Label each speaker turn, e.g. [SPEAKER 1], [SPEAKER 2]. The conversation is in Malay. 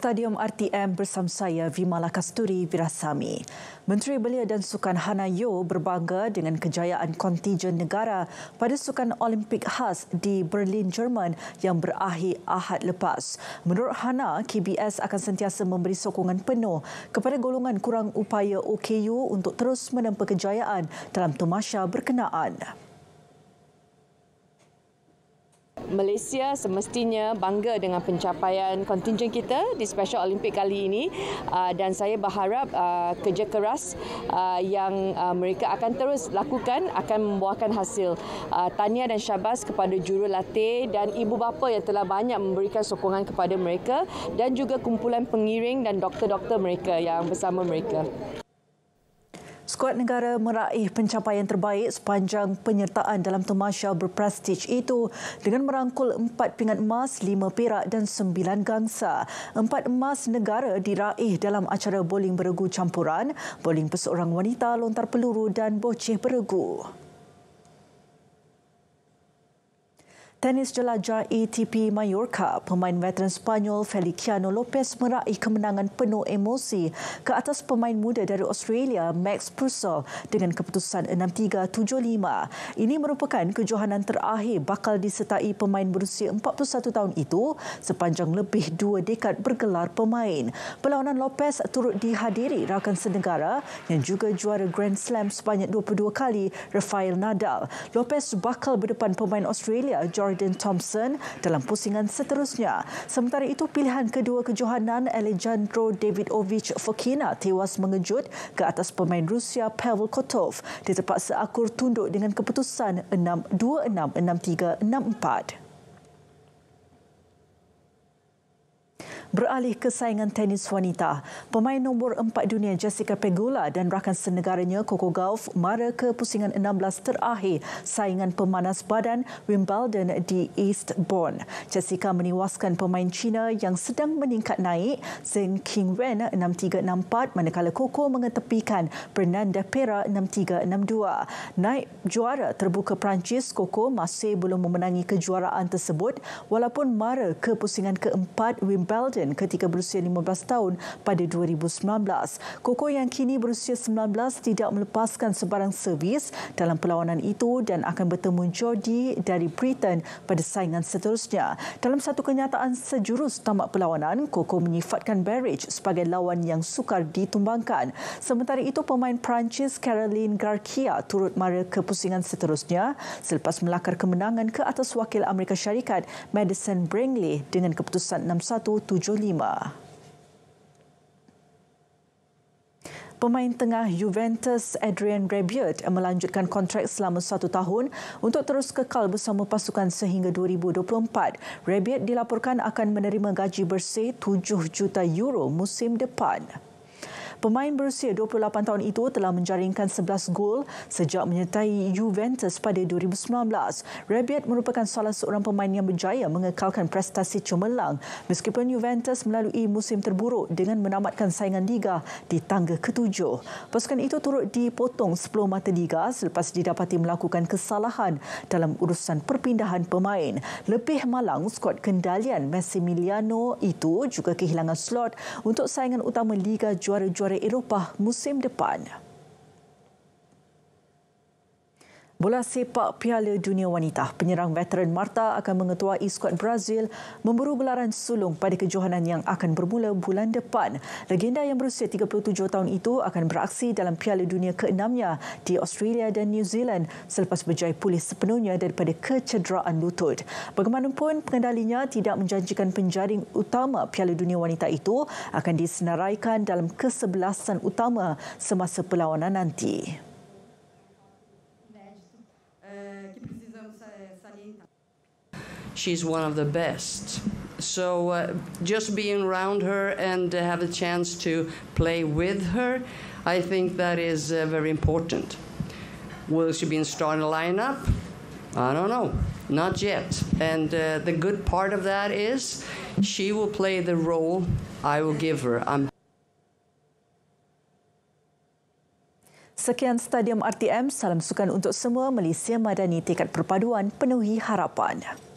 [SPEAKER 1] Stadium RTM bersama saya Vimala Kasturi Virasami. Menteri Belia dan Sukan Hana Yeo berbangga dengan kejayaan kontijen negara pada Sukan Olimpik khas di Berlin, Jerman yang berakhir Ahad lepas. Menurut Hana, KBS akan sentiasa memberi sokongan penuh kepada golongan kurang upaya OKU untuk terus menempa kejayaan dalam tomasya berkenaan. Malaysia semestinya bangga dengan pencapaian kontingen kita di Special Olympic kali ini ah, dan saya berharap ah, kerja keras ah, yang mereka akan terus lakukan akan membuahkan hasil. Tahniah dan syabas kepada jurulatih dan ibu bapa yang telah banyak memberikan sokongan kepada mereka dan juga kumpulan pengiring dan doktor-doktor mereka yang bersama mereka. Skuad negara meraih pencapaian terbaik sepanjang penyertaan dalam temasya berprestij itu dengan merangkul empat pingat emas, lima perak dan sembilan gangsa. Empat emas negara diraih dalam acara bowling beregu campuran, bowling pesorang wanita, lontar peluru dan bocih beregu. Tenis jelajah ATP Mallorca, pemain veteran Spanyol Feliciano Lopez meraih kemenangan penuh emosi ke atas pemain muda dari Australia Max Purcell dengan keputusan 6-3-7-5. Ini merupakan kejohanan terakhir bakal disertai pemain berusia 41 tahun itu sepanjang lebih dua dekad bergelar pemain. Perlawanan Lopez turut dihadiri rakan senegara yang juga juara Grand Slam sebanyak 22 kali, Rafael Nadal. Lopez bakal berdepan pemain Australia, George Jordan Thompson dalam pusingan seterusnya. Sementara itu, pilihan kedua kejohanan Alejandro Davidovich Fokina tewas mengejut ke atas pemain Rusia Pavel Kotov. di tempat seakur tunduk dengan keputusan 6-2-6-6-3-6-4. Beralih ke saingan tenis wanita, pemain nombor empat dunia Jessica Pegula dan rakan senegaranya Coco Gauff mara ke pusingan 16 terakhir saingan pemanas badan Wimbledon di Eastbourne. Jessica menewaskan pemain China yang sedang meningkat naik Zeng King Wen 6 manakala Coco mengetepikan Fernanda Pera 6362. Naik juara terbuka Perancis, Coco masih belum memenangi kejuaraan tersebut walaupun mara ke pusingan keempat Wimbledon Hamilton ketika berusia 15 tahun pada 2019. Coco yang kini berusia 19 tidak melepaskan sebarang servis dalam perlawanan itu dan akan bertemu Jody dari Britain pada saingan seterusnya. Dalam satu kenyataan sejurus tamat perlawanan, Coco menyifatkan Barrage sebagai lawan yang sukar ditumbangkan. Sementara itu, pemain Perancis Caroline Garcia turut mara kepusingan seterusnya selepas melakar kemenangan ke atas wakil Amerika Syarikat Madison Brangley dengan keputusan 61 7 Pemain tengah Juventus Adrian Rabiot melanjutkan kontrak selama satu tahun untuk terus kekal bersama pasukan sehingga 2024. Rabiot dilaporkan akan menerima gaji bersih 7 juta euro musim depan. Pemain berusia 28 tahun itu telah menjaringkan 11 gol sejak menyertai Juventus pada 2019. Rabiot merupakan salah seorang pemain yang berjaya mengekalkan prestasi cemerlang meskipun Juventus melalui musim terburuk dengan menamatkan saingan liga di tangga ketujuh. Pasukan itu turut dipotong 10 mata liga selepas didapati melakukan kesalahan dalam urusan perpindahan pemain. Lebih malang, skuad kendalian Massimiliano itu juga kehilangan slot untuk saingan utama Liga Juara-Juara juara Eropah musim depan. Bola sepak Piala Dunia Wanita, penyerang veteran Marta akan mengetuai skuad Brazil memburu gelaran sulung pada kejohanan yang akan bermula bulan depan. Legenda yang berusia 37 tahun itu akan beraksi dalam Piala Dunia keenamnya di Australia dan New Zealand selepas berjaya pulih sepenuhnya daripada kecederaan lutut. Bagaimanapun, pengendalinya tidak menjanjikan penjaring utama Piala Dunia Wanita itu akan disenaraikan dalam kesebelasan utama semasa perlawanan nanti. she's one of the best. So uh, just being around her and uh, have a chance to play with her, I think that is uh, very important. Will she be in starting lineup? I don't know, not yet. And uh, the good part of that is she will play the role I will give her. I'm Sekian Stadium RTM, salam sukan untuk semua Malaysia Madani Tingkat Perpaduan Penuhi Harapan.